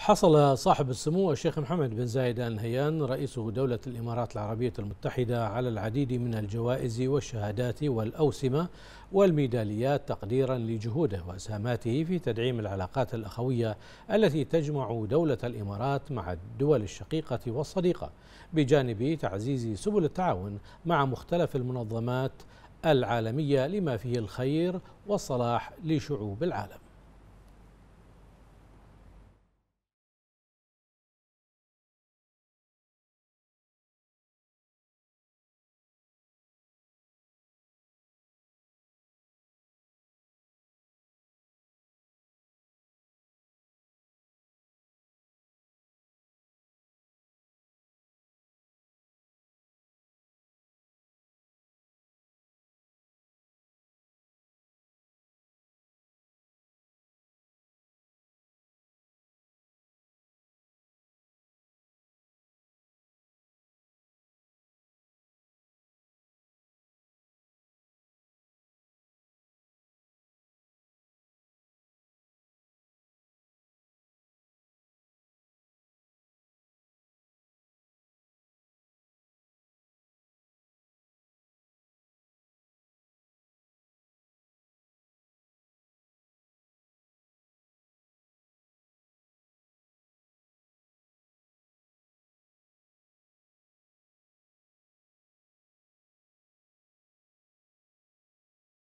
حصل صاحب السمو الشيخ محمد بن زايد آل نهيان رئيس دولة الإمارات العربية المتحدة على العديد من الجوائز والشهادات والأوسمة والميداليات تقديرا لجهوده وإسهاماته في تدعيم العلاقات الأخوية التي تجمع دولة الإمارات مع الدول الشقيقة والصديقة بجانب تعزيز سبل التعاون مع مختلف المنظمات العالمية لما فيه الخير والصلاح لشعوب العالم